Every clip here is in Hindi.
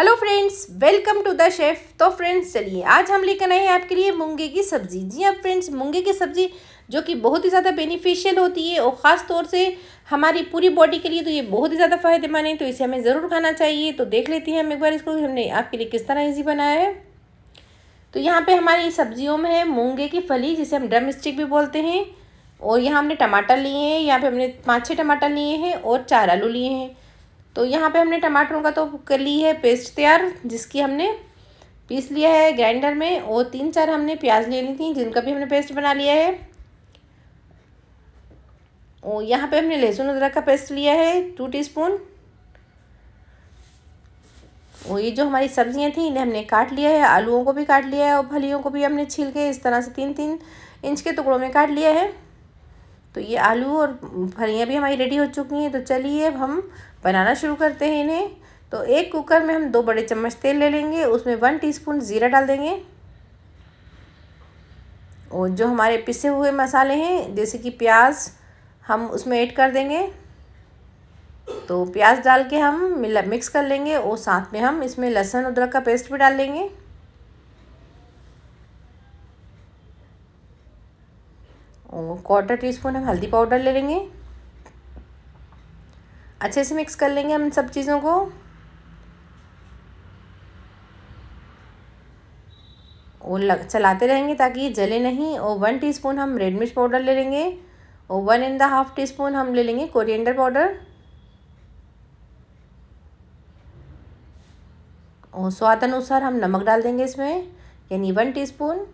hello friends welcome to the chef तो फ्रेंड्स चलिए आज हम लेकर आए हैं आपके लिए मूंगे की सब्ज़ी जी हाँ फ्रेंड्स मूंगे की सब्ज़ी जो कि बहुत ही ज़्यादा बेनिफिशियल होती है और ख़ास तौर से हमारी पूरी बॉडी के लिए तो ये बहुत ही ज़्यादा फ़ायदेमंद है तो इसे हमें ज़रूर खाना चाहिए तो देख लेते हैं हम एक बार इसको हमने आपके लिए किस तरह ईजी बनाया है तो यहाँ पर हमारी सब्जियों में है मूँगे की फली जिसे हम ड्रम स्टिक भी बोलते हैं और यहाँ हमने टमाटर लिए हैं यहाँ पर हमने पाँच छः टमाटर लिए हैं और चार आलू लिए हैं तो यहाँ पे हमने टमाटरों का तो कर ली है पेस्ट तैयार जिसकी हमने पीस लिया है ग्राइंडर में और तीन चार हमने प्याज ले ली थी जिनका भी हमने पेस्ट बना लिया है और यहाँ पे हमने लहसुन अदरक का पेस्ट लिया है टू टीस्पून और ये जो हमारी सब्जियाँ थी इन्हें हमने काट लिया है आलूओं को भी काट लिया है और फलियों को भी हमने छील के इस तरह से तीन तीन इंच के टुकड़ों में काट लिया है तो ये आलू और फलियाँ भी हमारी रेडी हो चुकी हैं तो चलिए अब हम बनाना शुरू करते हैं इन्हें तो एक कुकर में हम दो बड़े चम्मच तेल ले लेंगे उसमें वन टीस्पून ज़ीरा डाल देंगे और जो हमारे पिसे हुए मसाले हैं जैसे कि प्याज हम उसमें ऐड कर देंगे तो प्याज डाल के हम मिला मिक्स कर लेंगे और साथ में हम इसमें लहसुन अदरक का पेस्ट भी डाल लेंगे और क्वार्टर टी स्पून हम हल्दी पाउडर ले लेंगे अच्छे से मिक्स कर लेंगे हम सब चीज़ों को और लग चलाते रहेंगे ताकि ये जले नहीं और वन टीस्पून हम रेड मिर्च पाउडर ले लेंगे और one and the half teaspoon हम ले लेंगे कोरिएंडर पाउडर और स्वाद अनुसार हम नमक डाल देंगे इसमें यानी वन टीस्पून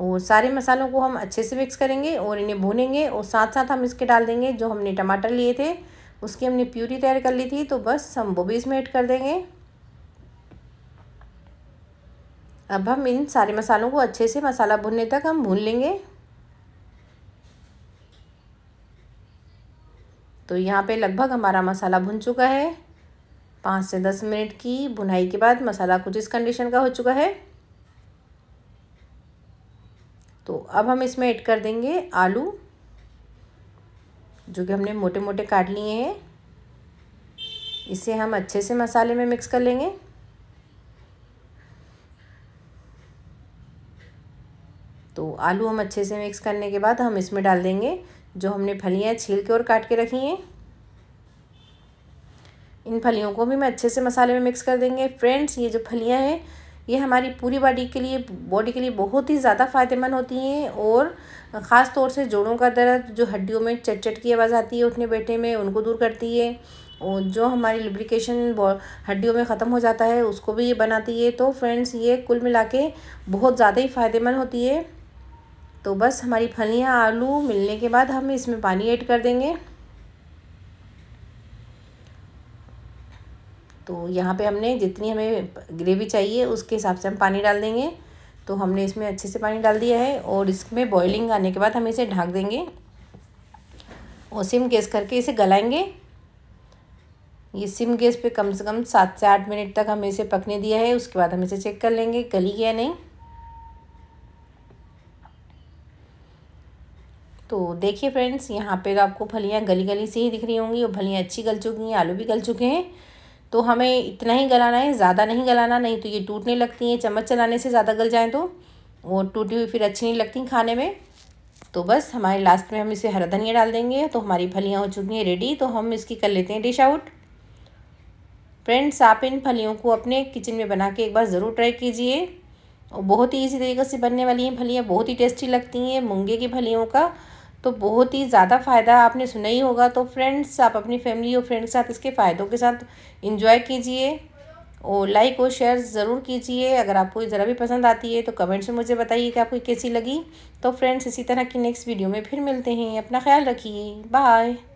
और सारे मसालों को हम अच्छे से मिक्स करेंगे और इन्हें भूनेंगे और साथ साथ हम इसके डाल देंगे जो हमने टमाटर लिए थे उसकी हमने प्यूरी तैयार कर ली थी तो बस हम वो भी इसमें ऐड कर देंगे अब हम इन सारे मसालों को अच्छे से मसाला भुनने तक हम भून लेंगे तो यहाँ पे लगभग हमारा मसाला भुन चुका है पाँच से दस मिनट की भुनाई के बाद मसाला कुछ इस कंडीशन का हो चुका है तो अब हम इसमें ऐड कर देंगे आलू जो कि हमने मोटे मोटे काट लिए हैं इसे हम अच्छे से मसाले में मिक्स कर लेंगे तो आलू हम अच्छे से मिक्स करने के बाद हम इसमें डाल देंगे जो हमने फलियाँ छील के और काट के रखी हैं इन फलियों को भी मैं अच्छे से मसाले में मिक्स कर देंगे फ्रेंड्स ये जो फलियाँ हैं ये हमारी पूरी बॉडी के लिए बॉडी के लिए बहुत ही ज़्यादा फ़ायदेमंद होती हैं और ख़ास तौर से जोड़ों का दर्द जो हड्डियों में चटचट की आवाज़ आती है उठने बैठे में उनको दूर करती है और जो हमारी लिब्रिकेशन हड्डियों में ख़त्म हो जाता है उसको भी ये बनाती है तो फ्रेंड्स ये कुल मिला के बहुत ज़्यादा ही फ़ायदेमंद होती है तो बस हमारी फलियाँ आलू मिलने के बाद हम इसमें पानी ऐड कर देंगे तो यहाँ पे हमने जितनी हमें ग्रेवी चाहिए उसके हिसाब से हम पानी डाल देंगे तो हमने इसमें अच्छे से पानी डाल दिया है और इसमें बॉइलिंग आने के बाद हम इसे ढाँक देंगे और सिम गैस करके इसे गलाएंगे ये सिम गैस पे कम से कम सात से आठ मिनट तक हमें इसे पकने दिया है उसके बाद हम इसे चेक कर लेंगे गली गया नहीं तो देखिए फ्रेंड्स यहाँ पे तो आपको फलियाँ गली गली से ही दिख रही होंगी और फलियाँ अच्छी गल चुकी हैं आलू भी गल चुके हैं तो हमें इतना ही गलाना है ज़्यादा नहीं गलाना नहीं तो ये टूटने लगती हैं चम्मच चलाने से ज़्यादा गल जाएँ तो वो टूटी हुई फिर अच्छी नहीं लगती खाने में तो बस हमारे लास्ट में हम इसे हरा धनिया डाल देंगे तो हमारी फलियाँ हो चुकी हैं रेडी तो हम इसकी कर लेते हैं डिश आउट फ्रेंड्स आप इन फलियों को अपने किचन में बना के एक बार ज़रूर ट्राई कीजिए और बहुत ही इजी तरीके से बनने वाली हैं फलियाँ बहुत ही टेस्टी लगती हैं मूंगे की फलियों का तो बहुत ही ज़्यादा फ़ायदा आपने सुना ही होगा तो फ्रेंड्स आप अपनी फैमिली और फ्रेंड के साथ इसके फ़ायदों के साथ इन्जॉय कीजिए और लाइक और शेयर ज़रूर कीजिए अगर आपको ज़रा भी पसंद आती है तो कमेंट्स में मुझे बताइए कि आपको कैसी लगी तो फ्रेंड्स इसी तरह की नेक्स्ट वीडियो में फिर मिलते हैं अपना ख्याल रखिए बाय